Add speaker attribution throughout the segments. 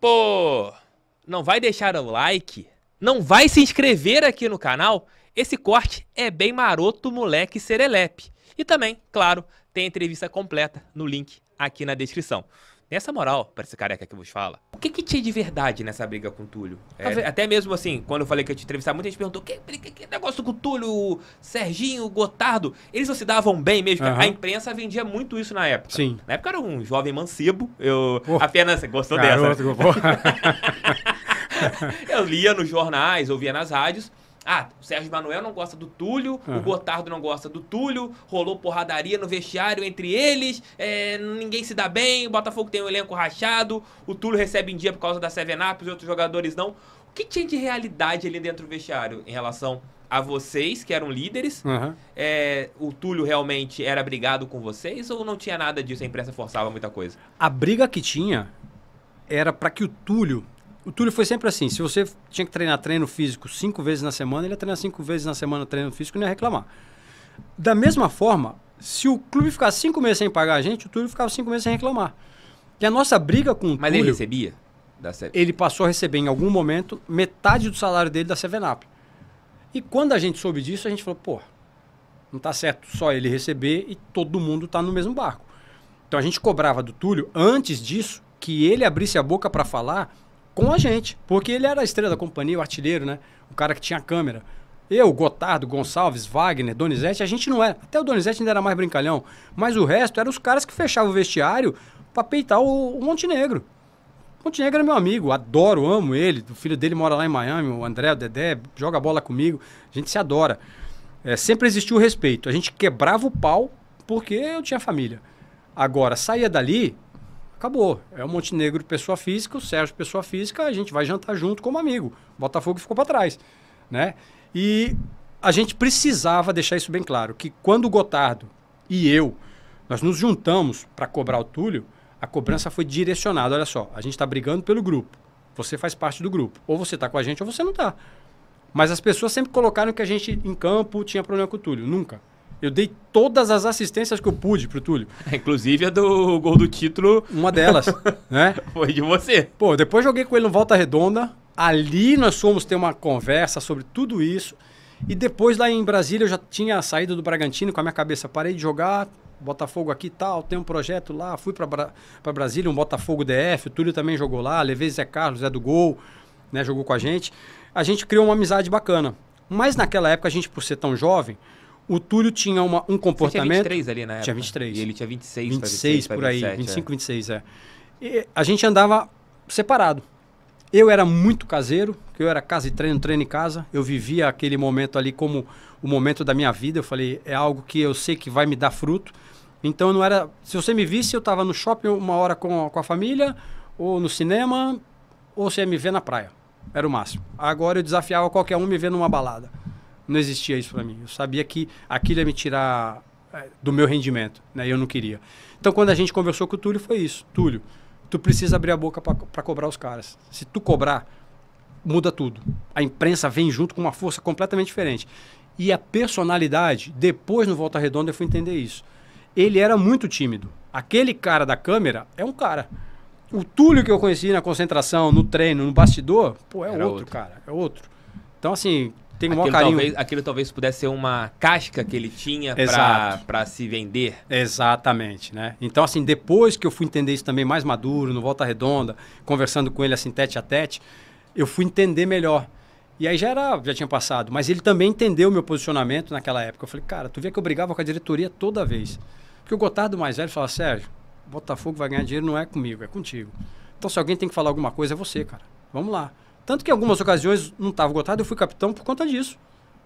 Speaker 1: Pô, não vai deixar o like? Não vai se inscrever aqui no canal? Esse corte é bem maroto, moleque serelepe. E também, claro, tem entrevista completa no link aqui na descrição. Nessa moral, pra esse careca que vos fala. O que que tinha de verdade nessa briga com o Túlio? É, até mesmo assim, quando eu falei que ia te entrevistar, muita gente perguntou, que, que, que negócio com o Túlio, Serginho, Gotardo? Eles não se davam bem mesmo? Uhum. A imprensa vendia muito isso na época. Sim. Na época era um jovem mancebo, eu... Oh, apenas... Gostou garoto, dessa? eu lia nos jornais, ouvia nas rádios... Ah, o Sérgio Manuel não gosta do Túlio, uhum. o Gotardo não gosta do Túlio, rolou porradaria no vestiário entre eles, é, ninguém se dá bem, o Botafogo tem um elenco rachado, o Túlio recebe em dia por causa da Seven Up, os outros jogadores não. O que tinha de realidade ali dentro do vestiário em relação a vocês, que eram líderes? Uhum. É, o Túlio realmente era brigado com vocês ou não tinha nada disso? A imprensa forçava muita coisa?
Speaker 2: A briga que tinha era para que o Túlio o Túlio foi sempre assim. Se você tinha que treinar treino físico cinco vezes na semana, ele ia treinar cinco vezes na semana treino físico e não ia reclamar. Da mesma forma, se o clube ficasse cinco meses sem pagar a gente, o Túlio ficava cinco meses sem reclamar. E a nossa briga com o Mas Túlio, ele recebia? Da Ele passou a receber em algum momento metade do salário dele da 7up. E quando a gente soube disso, a gente falou, pô, não tá certo só ele receber e todo mundo tá no mesmo barco. Então a gente cobrava do Túlio, antes disso, que ele abrisse a boca para falar com a gente. Porque ele era a estrela da companhia, o artilheiro, né? O cara que tinha a câmera. Eu, Gotardo, Gonçalves, Wagner, Donizete, a gente não era. Até o Donizete ainda era mais brincalhão. Mas o resto eram os caras que fechavam o vestiário pra peitar o, o Montenegro. Montenegro é meu amigo, adoro, amo ele. O filho dele mora lá em Miami, o André, o Dedé, joga bola comigo. A gente se adora. É, sempre existiu o respeito. A gente quebrava o pau porque eu tinha família. Agora, saía dali, acabou. É o Montenegro pessoa física, o Sérgio pessoa física, a gente vai jantar junto como amigo. O Botafogo ficou para trás, né? E a gente precisava deixar isso bem claro, que quando o Gotardo e eu, nós nos juntamos para cobrar o Túlio, a cobrança foi direcionada. Olha só, a gente está brigando pelo grupo. Você faz parte do grupo. Ou você está com a gente ou você não está. Mas as pessoas sempre colocaram que a gente em campo tinha problema com o Túlio. Nunca. Eu dei todas as assistências que eu pude pro Túlio. Inclusive a do gol do título. Uma delas, né? Foi de você. Pô, depois joguei com ele no Volta Redonda. Ali nós fomos ter uma conversa sobre tudo isso. E depois lá em Brasília eu já tinha saído do Bragantino com a minha cabeça. Parei de jogar, Botafogo aqui e tal, tem um projeto lá. Fui para Bra Brasília, um Botafogo DF. O Túlio também jogou lá. Levei Zé Carlos, Zé do Gol, né? Jogou com a gente. A gente criou uma amizade bacana. Mas naquela época a gente, por ser tão jovem o Túlio tinha uma, um comportamento. Você tinha 23 ali na época. Tinha 23. E ele tinha 26, 26 26, por aí. 27, 25, é. 26, é. E a gente andava separado. Eu era muito caseiro, que eu era casa e treino, treino e casa. Eu vivia aquele momento ali como o momento da minha vida. Eu falei, é algo que eu sei que vai me dar fruto. Então não era. Se você me visse, eu estava no shopping uma hora com a, com a família, ou no cinema, ou você ia me ver na praia. Era o máximo. Agora eu desafiava qualquer um me ver numa balada não existia isso para mim. Eu sabia que aquilo ia me tirar eh, do meu rendimento, né? E eu não queria. Então, quando a gente conversou com o Túlio, foi isso. Túlio, tu precisa abrir a boca para cobrar os caras. Se tu cobrar, muda tudo. A imprensa vem junto com uma força completamente diferente. E a personalidade, depois no Volta Redonda, eu fui entender isso. Ele era muito tímido. Aquele cara da câmera é um cara. O Túlio que eu conheci na concentração, no treino, no bastidor, pô, é outro, outro, cara. É outro. Então,
Speaker 1: assim, tem um aquilo, carinho. Talvez, aquilo talvez pudesse ser uma casca que ele tinha para se vender. Exatamente, né?
Speaker 2: Então, assim, depois que eu fui entender isso também mais maduro, no Volta Redonda, conversando com ele assim, tete a tete, eu fui entender melhor. E aí já era, já tinha passado. Mas ele também entendeu o meu posicionamento naquela época. Eu falei, cara, tu via que eu brigava com a diretoria toda vez. Porque o Gotardo mais velho falava, Sérgio, Botafogo vai ganhar dinheiro não é comigo, é contigo. Então se alguém tem que falar alguma coisa, é você, cara. Vamos lá. Tanto que em algumas ocasiões não estava Gotardo, eu fui capitão por conta disso.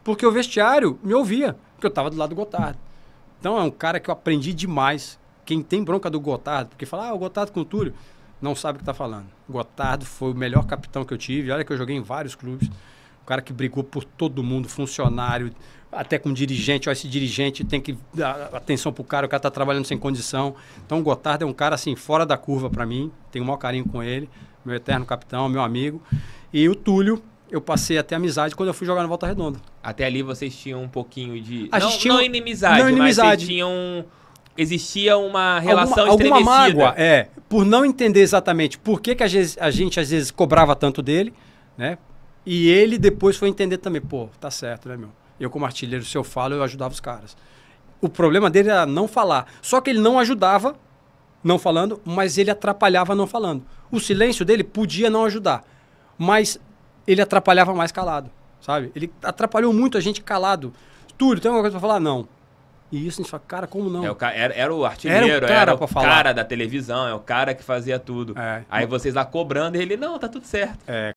Speaker 2: Porque o vestiário me ouvia, porque eu estava do lado do Gotardo. Então é um cara que eu aprendi demais. Quem tem bronca do Gotardo, porque fala, ah, o Gotardo com o Túlio, não sabe o que está falando. O Gotardo foi o melhor capitão que eu tive. Olha que eu joguei em vários clubes. O cara que brigou por todo mundo, funcionário, até com dirigente. olha esse dirigente tem que dar atenção pro cara, o cara está trabalhando sem condição. Então o Gotardo é um cara assim, fora da curva para mim. Tenho o maior carinho com ele meu eterno capitão, meu amigo. E o Túlio, eu passei até amizade quando eu fui jogar no Volta Redonda. Até ali vocês tinham um pouquinho de. A gente não, tinha... não inimizade, não inimizade. mas vocês
Speaker 1: tinham. Existia uma relação alguma, alguma mágoa,
Speaker 2: é. Por não entender exatamente por que, que a, gente, a gente às vezes cobrava tanto dele, né? E ele depois foi entender também, pô, tá certo, né, meu? Eu, como artilheiro, se eu falo, eu ajudava os caras. O problema dele era não falar. Só que ele não ajudava não falando, mas ele atrapalhava não falando. O silêncio dele podia não ajudar, mas ele atrapalhava mais calado, sabe? Ele atrapalhou muito a gente calado. Túlio, tem alguma coisa para falar? Não. E isso a gente fala, cara, como não? É, o era,
Speaker 1: era o artilheiro, era o, cara, era o cara da televisão, é o cara que fazia tudo. É. Aí vocês lá cobrando e ele, não, tá tudo certo. É.